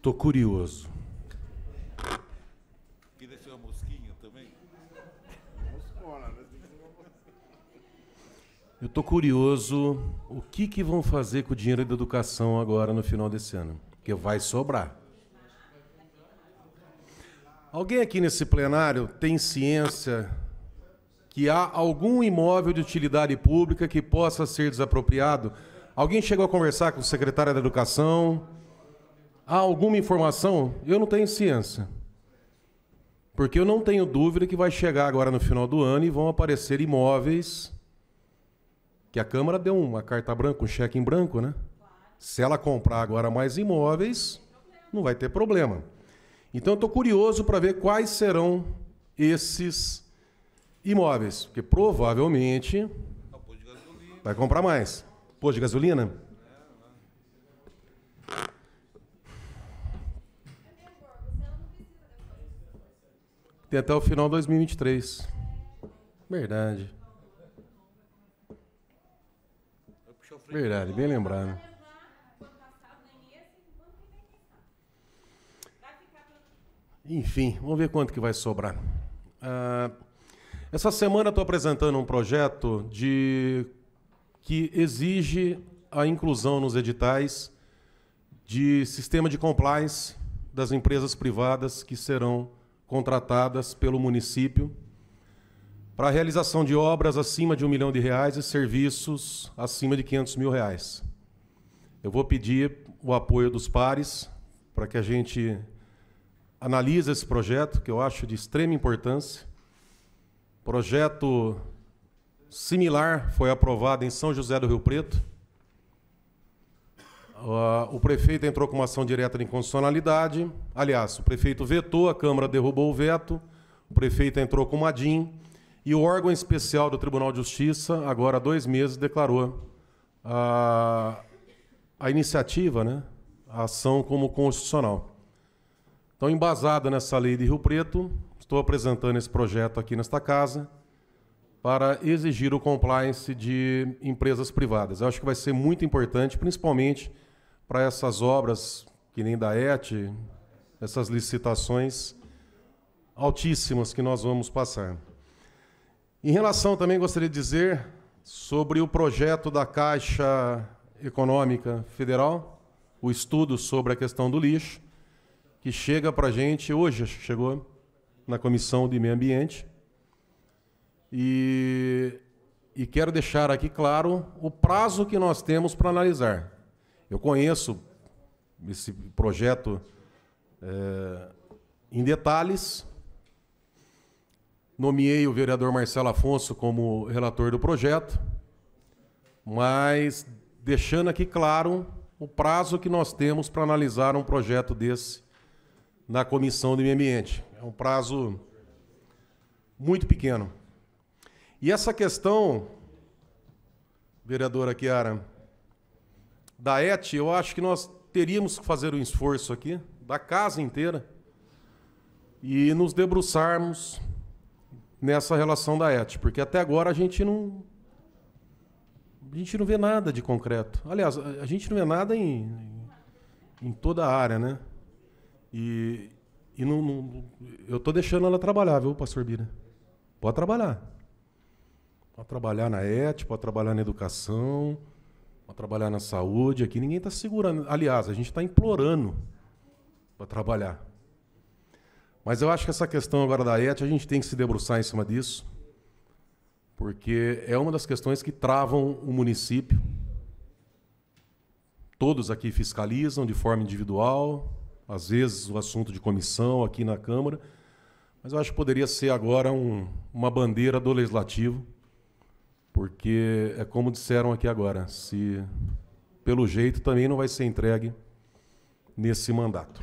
Estou curioso. E deixou a mosquinha também? Eu estou curioso o que, que vão fazer com o dinheiro da educação agora no final desse ano. Porque vai sobrar. Alguém aqui nesse plenário tem ciência que há algum imóvel de utilidade pública que possa ser desapropriado? Alguém chegou a conversar com o secretário da Educação? há alguma informação, eu não tenho ciência. Porque eu não tenho dúvida que vai chegar agora no final do ano e vão aparecer imóveis que a Câmara deu uma carta branca, um cheque em branco, né? Se ela comprar agora mais imóveis, não vai ter problema. Então, estou curioso para ver quais serão esses imóveis, porque provavelmente tá, vai comprar mais. Pôs de gasolina? Tem até o final de 2023. Verdade. Verdade, bem lembrado. Enfim, vamos ver quanto que vai sobrar. Ah, essa semana estou apresentando um projeto de que exige a inclusão nos editais de sistema de compliance das empresas privadas que serão contratadas pelo município para a realização de obras acima de um milhão de reais e serviços acima de 500 mil reais. Eu vou pedir o apoio dos pares para que a gente analise esse projeto, que eu acho de extrema importância. Projeto similar foi aprovado em São José do Rio Preto, Uh, o prefeito entrou com uma ação direta de inconstitucionalidade. Aliás, o prefeito vetou, a Câmara derrubou o veto, o prefeito entrou com uma DIN e o órgão especial do Tribunal de Justiça, agora há dois meses, declarou a, ah, a iniciativa, né, a ação como constitucional. Então, embasada nessa lei de Rio Preto, estou apresentando esse projeto aqui nesta casa para exigir o compliance de empresas privadas. Eu acho que vai ser muito importante, principalmente para essas obras, que nem da ET, essas licitações altíssimas que nós vamos passar. Em relação também gostaria de dizer sobre o projeto da Caixa Econômica Federal, o estudo sobre a questão do lixo, que chega para a gente hoje, chegou na Comissão de Meio Ambiente. E, e quero deixar aqui claro o prazo que nós temos para analisar. Eu conheço esse projeto é, em detalhes. Nomeei o vereador Marcelo Afonso como relator do projeto, mas deixando aqui claro o prazo que nós temos para analisar um projeto desse na Comissão do Meio Ambiente. É um prazo muito pequeno. E essa questão, vereadora Chiara, da ET, eu acho que nós teríamos que fazer um esforço aqui, da casa inteira, e nos debruçarmos nessa relação da ET, porque até agora a gente não. A gente não vê nada de concreto. Aliás, a gente não vê nada em, em toda a área, né? E, e não, não, eu estou deixando ela trabalhar, viu, pastor Bira? Pode trabalhar. Pode trabalhar na ET, pode trabalhar na educação, para trabalhar na saúde aqui. Ninguém está segurando. Aliás, a gente está implorando para trabalhar. Mas eu acho que essa questão agora da ET, a gente tem que se debruçar em cima disso, porque é uma das questões que travam o município. Todos aqui fiscalizam de forma individual, às vezes o assunto de comissão aqui na Câmara, mas eu acho que poderia ser agora um, uma bandeira do Legislativo porque é como disseram aqui agora, se pelo jeito também não vai ser entregue nesse mandato.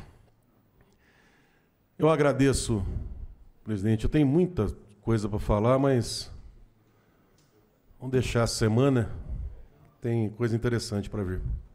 Eu agradeço, presidente. Eu tenho muita coisa para falar, mas vamos deixar a semana. Tem coisa interessante para vir.